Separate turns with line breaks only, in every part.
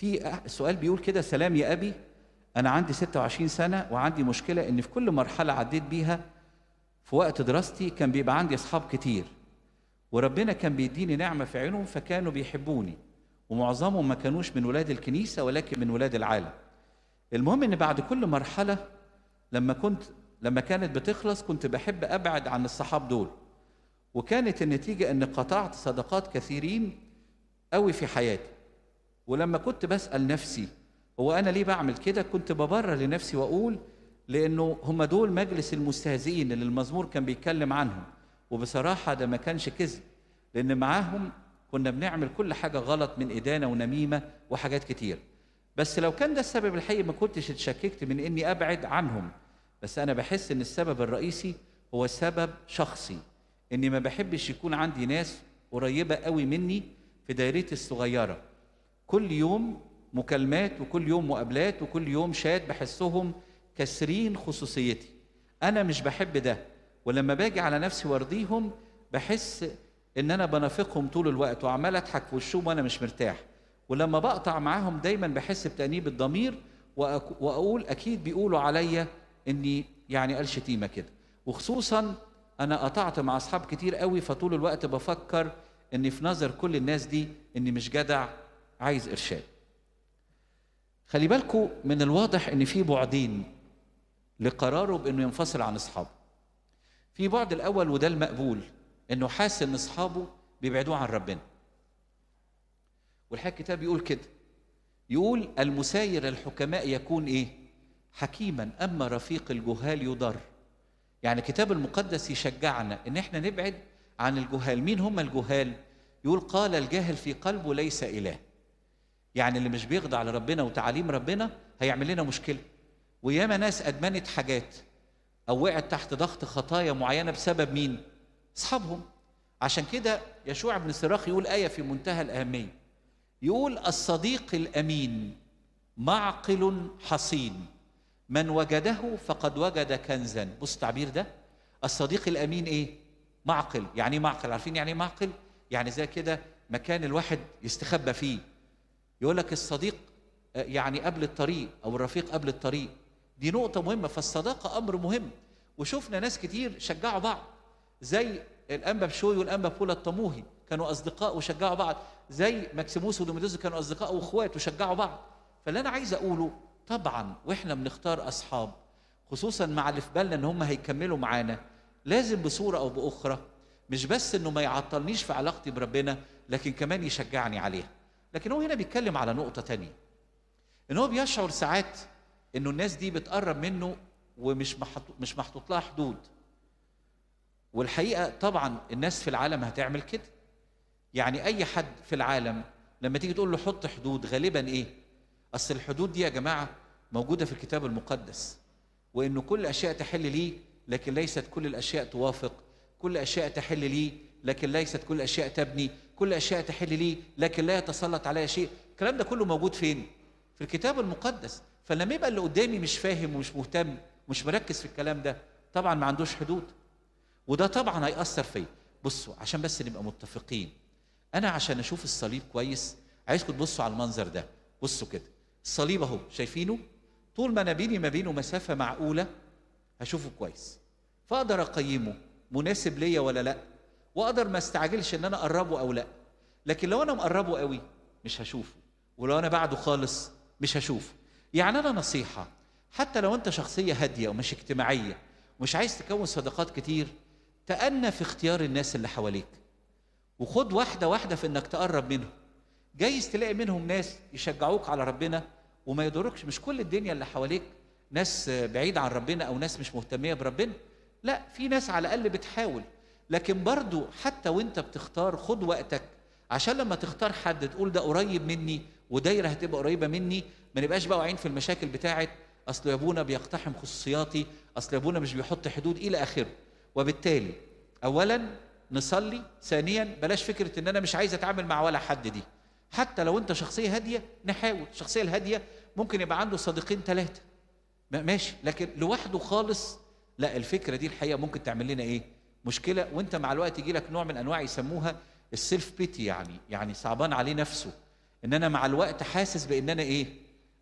في أه، سؤال بيقول كده سلام يا ابي انا عندي 26 سنه وعندي مشكله ان في كل مرحله عديت بيها في وقت دراستي كان بيبقى عندي اصحاب كتير وربنا كان بيديني نعمه في عينهم فكانوا بيحبوني ومعظمهم ما كانوش من ولاد الكنيسه ولكن من ولاد العالم المهم ان بعد كل مرحله لما كنت لما كانت بتخلص كنت بحب ابعد عن الصحاب دول وكانت النتيجه ان قطعت صداقات كثيرين قوي في حياتي ولما كنت بسال نفسي هو انا ليه بعمل كده كنت ببرر لنفسي واقول لانه هم دول مجلس المستهزئين اللي المزمور كان بيتكلم عنهم وبصراحه ده ما كانش كذب لان معاهم كنا بنعمل كل حاجه غلط من ادانه ونميمه وحاجات كتير بس لو كان ده السبب الحقيقي ما كنتش اتشككت من اني ابعد عنهم بس انا بحس ان السبب الرئيسي هو سبب شخصي اني ما بحبش يكون عندي ناس قريبه قوي مني في دايرتي الصغيره كل يوم مكالمات وكل يوم مقابلات وكل يوم شات بحسهم كسرين خصوصيتي انا مش بحب ده ولما باجي على نفسي وارضيهم بحس ان انا بنافقهم طول الوقت وعمال اضحك في وشهم وانا مش مرتاح ولما بقطع معاهم دايما بحس بتانيب الضمير واقول اكيد بيقولوا عليا اني يعني قال شتيمه كده وخصوصا انا قطعت مع اصحاب كتير قوي فطول الوقت بفكر اني في نظر كل الناس دي اني مش جدع عايز ارشاد خلي بالكم من الواضح ان في بعدين لقراره بانه ينفصل عن اصحابه في بعد الاول وده المقبول انه حاسس ان اصحابه بيبعدوه عن ربنا والحق الكتاب بيقول كده يقول المساير الحكماء يكون ايه حكيما اما رفيق الجهال يضر يعني الكتاب المقدس يشجعنا ان احنا نبعد عن الجهال مين هم الجهال يقول قال الجاهل في قلبه ليس اله يعني اللي مش بيخضع لربنا وتعاليم ربنا هيعمل لنا مشكله وياما ناس ادمنت حاجات او وقعت تحت ضغط خطايا معينه بسبب مين اصحابهم عشان كده يشوع بن سراخ يقول ايه في منتهى الاهميه يقول الصديق الامين معقل حصين من وجده فقد وجد كنزا بص التعبير ده الصديق الامين ايه معقل يعني ايه معقل عارفين يعني ايه معقل يعني زي كده مكان الواحد يستخبى فيه يقول لك الصديق آه، يعني قبل الطريق او الرفيق قبل الطريق دي نقطة مهمة فالصداقة أمر مهم وشفنا ناس كتير شجعوا بعض زي الأنبا بشوي والأنبا بولا الطموهي كانوا أصدقاء وشجعوا بعض زي ماكسيموس ودوميدوس كانوا أصدقاء وإخوات وشجعوا بعض فاللي أنا عايز أقوله طبعا وإحنا بنختار أصحاب خصوصا مع اللي في بالنا إن هم هيكملوا معانا لازم بصورة أو بأخرى مش بس إنه ما يعطلنيش في علاقتي بربنا لكن كمان يشجعني عليها لكن هو هنا بيتكلم على نقطة تانية إن هو بيشعر ساعات إنه الناس دي بتقرب منه ومش مش محطوط لها حدود والحقيقة طبعا الناس في العالم هتعمل كده يعني أي حد في العالم لما تيجي تقول له حط حدود غالبا إيه أصل الحدود دي يا جماعة موجودة في الكتاب المقدس وإنه كل أشياء تحل ليه لكن ليست كل الأشياء توافق كل أشياء تحل ليه لكن ليست كل أشياء تبني كل أشياء تحل لي لكن لا يتسلط عليها شيء الكلام ده كله موجود فين في الكتاب المقدس فلما يبقى اللي قدامي مش فاهم ومش مهتم ومش مركز في الكلام ده طبعا ما عندوش حدود وده طبعا هيأثر فيا بصوا عشان بس نبقى متفقين انا عشان اشوف الصليب كويس عايزكم تبصوا على المنظر ده بصوا كده الصليب اهو شايفينه طول ما انا بيني ما بينه مسافه معقوله هشوفه كويس فاقدر اقيمه مناسب ليا ولا لا واقدر ما استعجلش ان انا اقربه او لا لكن لو انا مقربه قوي مش هشوفه ولو انا بعده خالص مش هشوفه يعني انا نصيحه حتى لو انت شخصيه هاديه ومش اجتماعيه ومش عايز تكون صداقات كتير تأنى في اختيار الناس اللي حواليك وخد واحده واحده في انك تقرب منهم جايز تلاقي منهم ناس يشجعوك على ربنا وما يضركش مش كل الدنيا اللي حواليك ناس بعيد عن ربنا او ناس مش مهتميه بربنا لا في ناس على الاقل بتحاول لكن برضو حتى وانت بتختار خد وقتك عشان لما تختار حد تقول ده قريب مني ودايره هتبقى قريبه مني ما نبقاش بقى واعيين في المشاكل بتاعه اصل يا ابونا بيقتحم خصوصياتي اصل يا ابونا مش بيحط حدود الى اخره وبالتالي اولا نصلي ثانيا بلاش فكره ان انا مش عايز اتعامل مع ولا حد دي حتى لو انت شخصيه هاديه نحاول الشخصيه الهاديه ممكن يبقى عنده صديقين ثلاثه ماشي لكن لوحده خالص لا الفكره دي الحقيقه ممكن تعمل لنا ايه مشكله وانت مع الوقت يجي لك نوع من انواع يسموها السيلف بيتي يعني يعني صعبان عليه نفسه ان انا مع الوقت حاسس بان انا ايه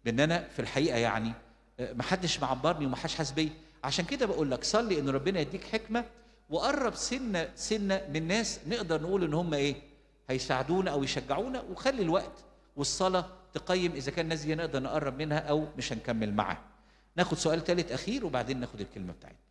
بان انا في الحقيقه يعني آه، محدش معبرني ومحدش حاسس بيا عشان كده بقول لك صلي ان ربنا يديك حكمه وقرب سنه سنه من ناس نقدر نقول ان هم ايه هيساعدونا او يشجعونا وخلي الوقت والصلاه تقيم اذا كان الناس دي نقدر نقرب منها او مش هنكمل معاها ناخد سؤال ثالث اخير وبعدين ناخد الكلمه بتاعتنا